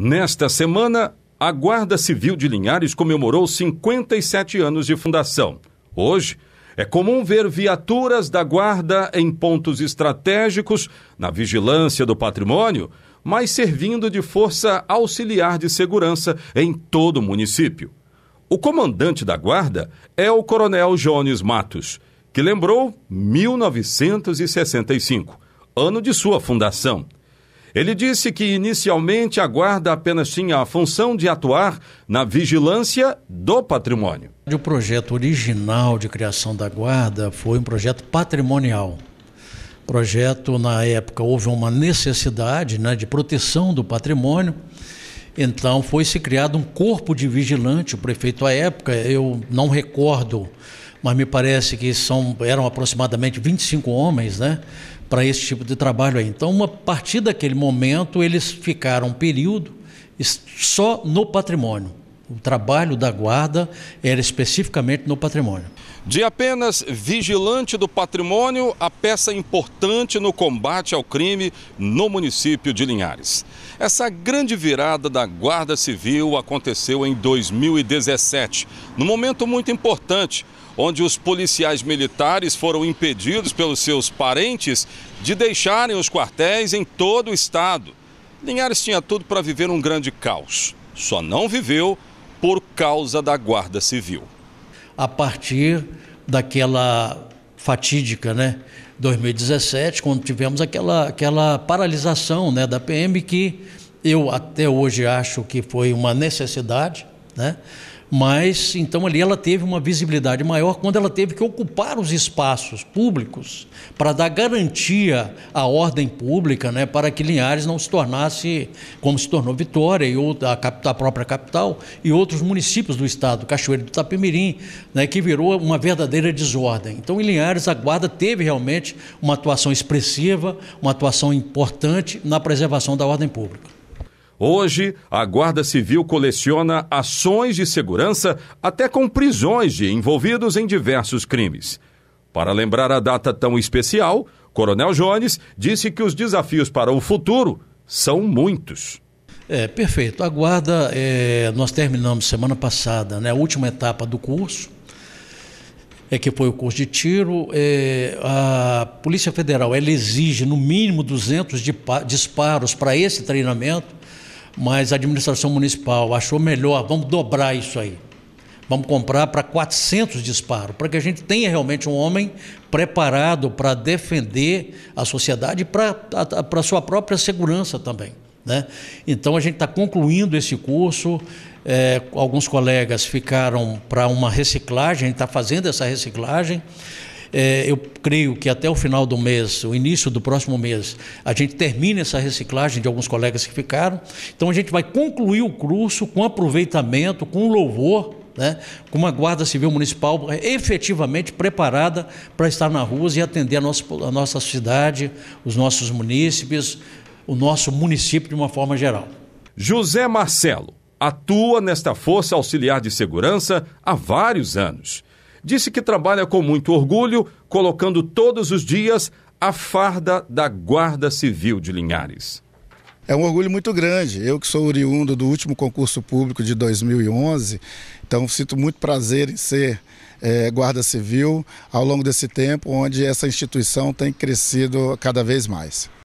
Nesta semana, a Guarda Civil de Linhares comemorou 57 anos de fundação. Hoje, é comum ver viaturas da Guarda em pontos estratégicos, na vigilância do patrimônio, mas servindo de força auxiliar de segurança em todo o município. O comandante da Guarda é o Coronel Jones Matos, que lembrou 1965, ano de sua fundação. Ele disse que inicialmente a guarda apenas tinha a função de atuar na vigilância do patrimônio. O projeto original de criação da guarda foi um projeto patrimonial. Projeto na época houve uma necessidade né, de proteção do patrimônio. Então foi se criado um corpo de vigilante. O prefeito à época, eu não recordo mas me parece que são, eram aproximadamente 25 homens, né? Para esse tipo de trabalho aí. Então, a partir daquele momento, eles ficaram um período só no patrimônio. O trabalho da guarda era especificamente no patrimônio. De apenas vigilante do patrimônio, a peça importante no combate ao crime no município de Linhares. Essa grande virada da Guarda Civil aconteceu em 2017, num momento muito importante, onde os policiais militares foram impedidos pelos seus parentes de deixarem os quartéis em todo o estado. Linhares tinha tudo para viver um grande caos. Só não viveu por causa da Guarda Civil. A partir daquela fatídica, né, 2017, quando tivemos aquela, aquela paralisação né, da PM, que eu até hoje acho que foi uma necessidade, né, mas então ali ela teve uma visibilidade maior quando ela teve que ocupar os espaços públicos para dar garantia à ordem pública, né, para que Linhares não se tornasse como se tornou Vitória e outra, a, capital, a própria capital e outros municípios do estado, Cachoeiro do Tapimirim, né, que virou uma verdadeira desordem. Então, em Linhares, a guarda teve realmente uma atuação expressiva, uma atuação importante na preservação da ordem pública. Hoje, a Guarda Civil coleciona ações de segurança até com prisões de envolvidos em diversos crimes. Para lembrar a data tão especial, Coronel Jones disse que os desafios para o futuro são muitos. É, perfeito. A guarda, é, nós terminamos semana passada né, a última etapa do curso, é que foi o curso de tiro. É, a Polícia Federal ela exige no mínimo 200 disparos para esse treinamento mas a administração municipal achou melhor, ah, vamos dobrar isso aí. Vamos comprar para 400 disparos, para que a gente tenha realmente um homem preparado para defender a sociedade e para a sua própria segurança também. Né? Então a gente está concluindo esse curso. É, alguns colegas ficaram para uma reciclagem, a gente está fazendo essa reciclagem. É, eu creio que até o final do mês, o início do próximo mês, a gente termina essa reciclagem de alguns colegas que ficaram. Então a gente vai concluir o curso com aproveitamento, com louvor. Né, com uma Guarda Civil Municipal é, efetivamente preparada para estar na rua e atender a nossa, a nossa cidade, os nossos munícipes, o nosso município de uma forma geral. José Marcelo atua nesta Força Auxiliar de Segurança há vários anos Disse que trabalha com muito orgulho, colocando todos os dias a farda da Guarda Civil de Linhares. É um orgulho muito grande. Eu que sou oriundo do último concurso público de 2011, então sinto muito prazer em ser é, guarda civil ao longo desse tempo, onde essa instituição tem crescido cada vez mais.